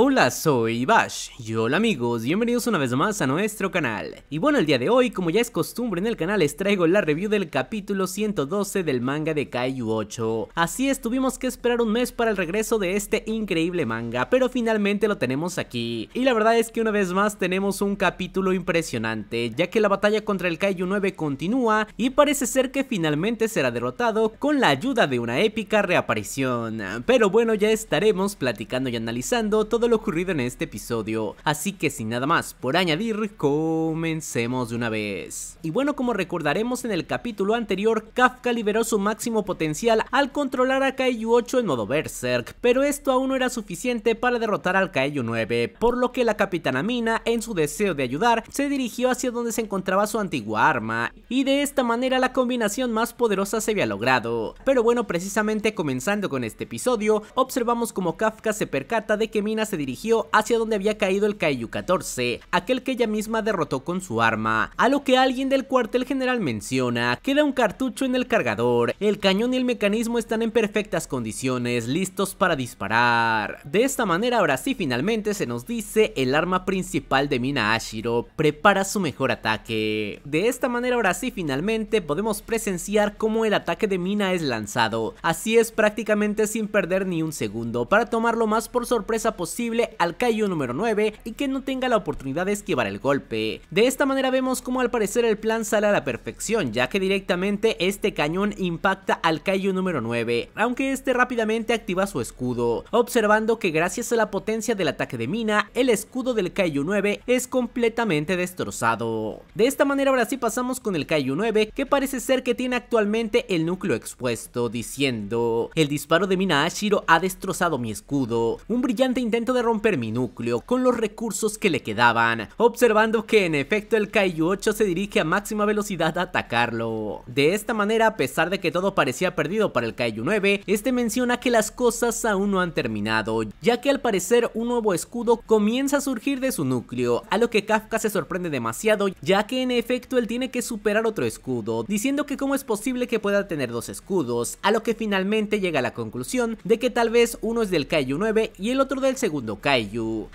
Hola, soy Bash y hola amigos, bienvenidos una vez más a nuestro canal. Y bueno, el día de hoy, como ya es costumbre en el canal, les traigo la review del capítulo 112 del manga de Kaiju 8. Así es, tuvimos que esperar un mes para el regreso de este increíble manga, pero finalmente lo tenemos aquí. Y la verdad es que una vez más tenemos un capítulo impresionante, ya que la batalla contra el Kaiju 9 continúa y parece ser que finalmente será derrotado con la ayuda de una épica reaparición. Pero bueno, ya estaremos platicando y analizando todo lo ocurrido en este episodio, así que sin nada más por añadir, comencemos de una vez. Y bueno, como recordaremos en el capítulo anterior, Kafka liberó su máximo potencial al controlar a Kaiju 8 en modo Berserk, pero esto aún no era suficiente para derrotar al Kaiju 9, por lo que la capitana Mina, en su deseo de ayudar, se dirigió hacia donde se encontraba su antigua arma, y de esta manera la combinación más poderosa se había logrado. Pero bueno, precisamente comenzando con este episodio, observamos como Kafka se percata de que Mina se dirigió hacia donde había caído el Kaiju 14, aquel que ella misma derrotó con su arma, a lo que alguien del cuartel general menciona, queda un cartucho en el cargador, el cañón y el mecanismo están en perfectas condiciones, listos para disparar. De esta manera ahora sí finalmente se nos dice el arma principal de Mina Ashiro, prepara su mejor ataque. De esta manera ahora sí finalmente podemos presenciar cómo el ataque de Mina es lanzado, así es prácticamente sin perder ni un segundo para tomarlo más por sorpresa posible al Kaiju número 9 y que no tenga la oportunidad de esquivar el golpe. De esta manera vemos como al parecer el plan sale a la perfección, ya que directamente este cañón impacta al Kaiju número 9, aunque este rápidamente activa su escudo, observando que gracias a la potencia del ataque de Mina, el escudo del Kaiju 9 es completamente destrozado. De esta manera ahora sí pasamos con el Kaiju 9, que parece ser que tiene actualmente el núcleo expuesto, diciendo, el disparo de Mina Ashiro ha destrozado mi escudo, un brillante intento de romper mi núcleo con los recursos que le quedaban, observando que en efecto el Kaiju 8 se dirige a máxima velocidad a atacarlo. De esta manera, a pesar de que todo parecía perdido para el Kaiju 9, este menciona que las cosas aún no han terminado, ya que al parecer un nuevo escudo comienza a surgir de su núcleo, a lo que Kafka se sorprende demasiado, ya que en efecto él tiene que superar otro escudo, diciendo que cómo es posible que pueda tener dos escudos, a lo que finalmente llega a la conclusión de que tal vez uno es del Kaiju 9 y el otro del segundo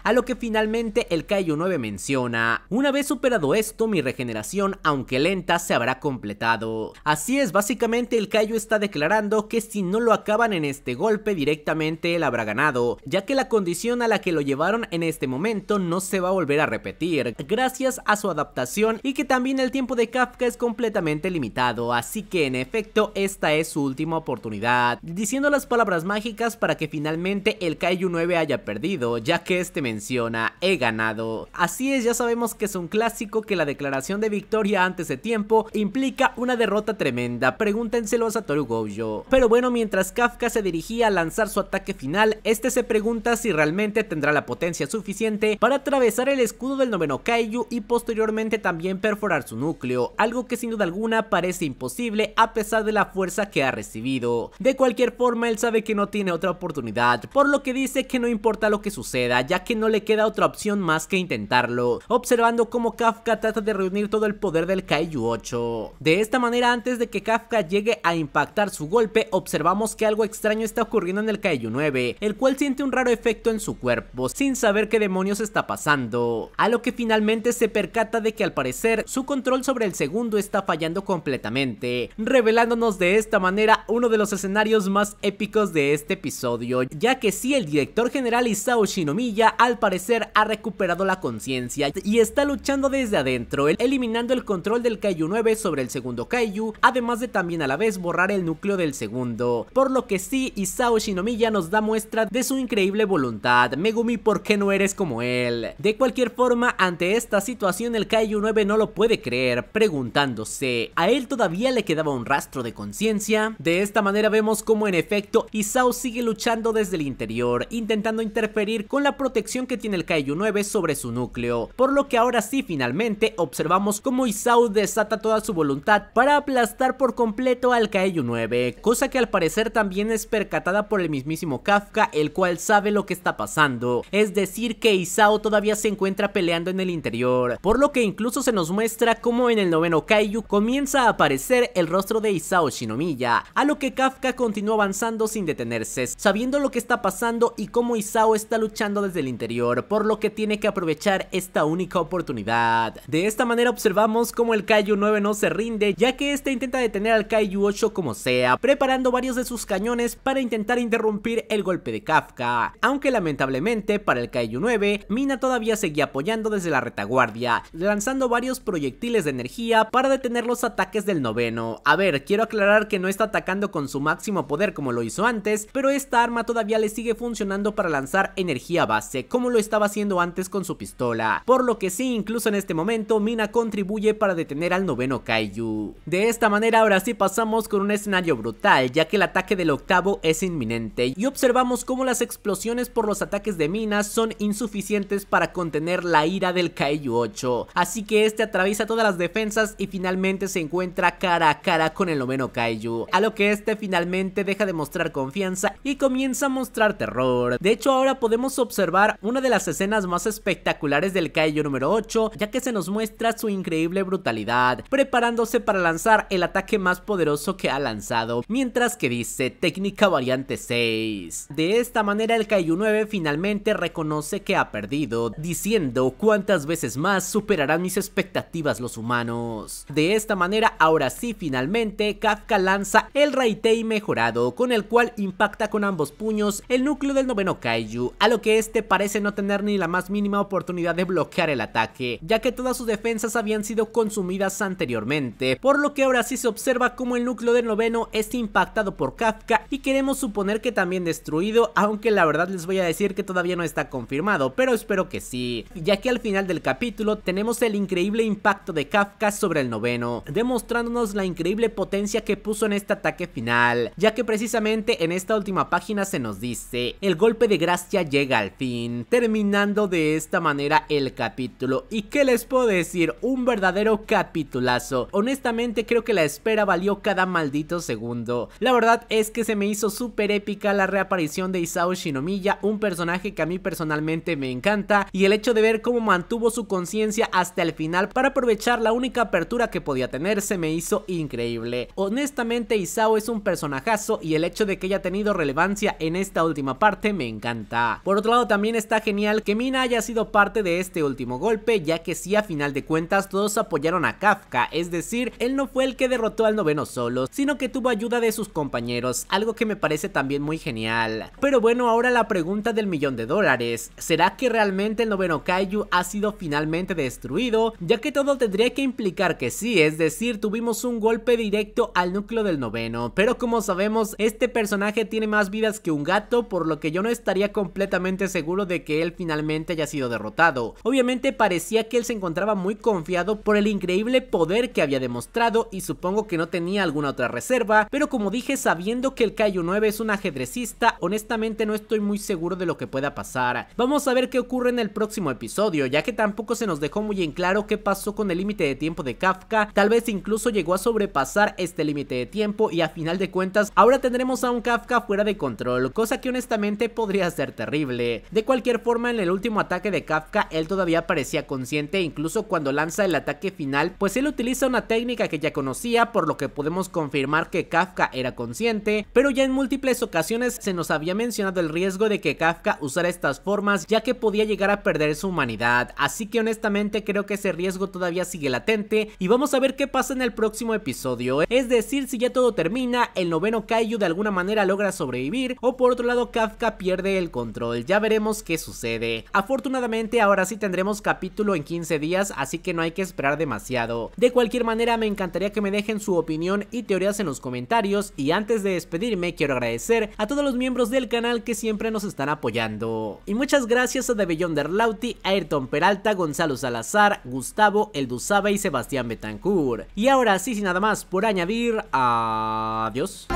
a lo que finalmente el Kaiju 9 menciona, una vez superado esto mi regeneración, aunque lenta, se habrá completado. Así es, básicamente el Kaiju está declarando que si no lo acaban en este golpe directamente él habrá ganado, ya que la condición a la que lo llevaron en este momento no se va a volver a repetir, gracias a su adaptación y que también el tiempo de Kafka es completamente limitado, así que en efecto esta es su última oportunidad, diciendo las palabras mágicas para que finalmente el Kaiju 9 haya perdido ya que este menciona he ganado. Así es, ya sabemos que es un clásico que la declaración de victoria antes de tiempo implica una derrota tremenda, pregúntenselo a Satoru Gojo. Pero bueno, mientras Kafka se dirigía a lanzar su ataque final, este se pregunta si realmente tendrá la potencia suficiente para atravesar el escudo del noveno Kaiju y posteriormente también perforar su núcleo, algo que sin duda alguna parece imposible a pesar de la fuerza que ha recibido. De cualquier forma, él sabe que no tiene otra oportunidad, por lo que dice que no importa lo que suceda, ya que no le queda otra opción más que intentarlo, observando cómo Kafka trata de reunir todo el poder del Kaiju 8. De esta manera, antes de que Kafka llegue a impactar su golpe, observamos que algo extraño está ocurriendo en el Kaiju 9, el cual siente un raro efecto en su cuerpo, sin saber qué demonios está pasando, a lo que finalmente se percata de que al parecer su control sobre el segundo está fallando completamente, revelándonos de esta manera uno de los escenarios más épicos de este episodio, ya que si el director general y isao Shinomiya al parecer ha recuperado la conciencia y está luchando desde adentro, eliminando el control del Kaiju 9 sobre el segundo Kaiju, además de también a la vez borrar el núcleo del segundo, por lo que sí Isao Shinomiya nos da muestra de su increíble voluntad, Megumi ¿por qué no eres como él? De cualquier forma, ante esta situación el Kaiju 9 no lo puede creer, preguntándose, ¿a él todavía le quedaba un rastro de conciencia? De esta manera vemos como en efecto Isao sigue luchando desde el interior, intentando interferir con la protección que tiene el Kaiju 9 sobre su núcleo, por lo que ahora sí finalmente observamos cómo Isao desata toda su voluntad para aplastar por completo al Kaiju 9, cosa que al parecer también es percatada por el mismísimo Kafka, el cual sabe lo que está pasando, es decir que Isao todavía se encuentra peleando en el interior, por lo que incluso se nos muestra cómo en el noveno Kaiju comienza a aparecer el rostro de Isao Shinomiya, a lo que Kafka continúa avanzando sin detenerse, sabiendo lo que está pasando y cómo Isao está luchando desde el interior, por lo que tiene que aprovechar esta única oportunidad. De esta manera observamos como el Kaiju 9 no se rinde, ya que este intenta detener al Kaiju 8 como sea, preparando varios de sus cañones para intentar interrumpir el golpe de Kafka. Aunque lamentablemente para el Kaiju 9, Mina todavía seguía apoyando desde la retaguardia, lanzando varios proyectiles de energía para detener los ataques del noveno. A ver, quiero aclarar que no está atacando con su máximo poder como lo hizo antes, pero esta arma todavía le sigue funcionando para lanzar energía base como lo estaba haciendo antes con su pistola, por lo que sí, incluso en este momento Mina contribuye para detener al noveno Kaiju. De esta manera ahora sí pasamos con un escenario brutal, ya que el ataque del octavo es inminente y observamos cómo las explosiones por los ataques de Mina son insuficientes para contener la ira del Kaiju 8, así que este atraviesa todas las defensas y finalmente se encuentra cara a cara con el noveno Kaiju, a lo que este finalmente deja de mostrar confianza y comienza a mostrar terror. De hecho ahora podemos observar una de las escenas más espectaculares del Kaiju número 8, ya que se nos muestra su increíble brutalidad, preparándose para lanzar el ataque más poderoso que ha lanzado, mientras que dice técnica variante 6. De esta manera el Kaiju 9 finalmente reconoce que ha perdido, diciendo cuántas veces más superarán mis expectativas los humanos. De esta manera ahora sí finalmente Kafka lanza el Raitei mejorado, con el cual impacta con ambos puños el núcleo del noveno Kaiju, a lo que este parece no tener ni la más mínima oportunidad de bloquear el ataque, ya que todas sus defensas habían sido consumidas anteriormente, por lo que ahora sí se observa como el núcleo del noveno es impactado por Kafka y queremos suponer que también destruido, aunque la verdad les voy a decir que todavía no está confirmado, pero espero que sí, ya que al final del capítulo tenemos el increíble impacto de Kafka sobre el noveno, demostrándonos la increíble potencia que puso en este ataque final, ya que precisamente en esta última página se nos dice, el golpe de gracia llega al fin, terminando de esta manera el capítulo. ¿Y qué les puedo decir? Un verdadero capitulazo. Honestamente creo que la espera valió cada maldito segundo. La verdad es que se me hizo súper épica la reaparición de Isao Shinomiya, un personaje que a mí personalmente me encanta, y el hecho de ver cómo mantuvo su conciencia hasta el final para aprovechar la única apertura que podía tener se me hizo increíble. Honestamente Isao es un personajazo y el hecho de que haya tenido relevancia en esta última parte me encanta. Por otro lado también está genial que Mina haya sido parte de este último golpe ya que sí a final de cuentas todos apoyaron a Kafka, es decir, él no fue el que derrotó al noveno solo, sino que tuvo ayuda de sus compañeros, algo que me parece también muy genial. Pero bueno, ahora la pregunta del millón de dólares, ¿será que realmente el noveno Kaiju ha sido finalmente destruido? Ya que todo tendría que implicar que sí, es decir, tuvimos un golpe directo al núcleo del noveno, pero como sabemos, este personaje tiene más vidas que un gato, por lo que yo no estaría completamente completamente seguro de que él finalmente haya sido derrotado. Obviamente parecía que él se encontraba muy confiado por el increíble poder que había demostrado y supongo que no tenía alguna otra reserva, pero como dije sabiendo que el cayo 9 es un ajedrecista, honestamente no estoy muy seguro de lo que pueda pasar. Vamos a ver qué ocurre en el próximo episodio, ya que tampoco se nos dejó muy en claro qué pasó con el límite de tiempo de Kafka, tal vez incluso llegó a sobrepasar este límite de tiempo y a final de cuentas ahora tendremos a un Kafka fuera de control, cosa que honestamente podría ser terrible. De cualquier forma, en el último ataque de Kafka, él todavía parecía consciente, incluso cuando lanza el ataque final, pues él utiliza una técnica que ya conocía, por lo que podemos confirmar que Kafka era consciente, pero ya en múltiples ocasiones se nos había mencionado el riesgo de que Kafka usara estas formas, ya que podía llegar a perder su humanidad, así que honestamente creo que ese riesgo todavía sigue latente y vamos a ver qué pasa en el próximo episodio, ¿eh? es decir, si ya todo termina, el noveno Kaiju de alguna manera logra sobrevivir o por otro lado Kafka pierde el control ya veremos qué sucede. Afortunadamente ahora sí tendremos capítulo en 15 días, así que no hay que esperar demasiado. De cualquier manera me encantaría que me dejen su opinión y teorías en los comentarios y antes de despedirme quiero agradecer a todos los miembros del canal que siempre nos están apoyando. Y muchas gracias a De Beyonder Lauti, Ayrton Peralta, Gonzalo Salazar, Gustavo, El y Sebastián Betancourt. Y ahora sí, sin nada más por añadir, adiós.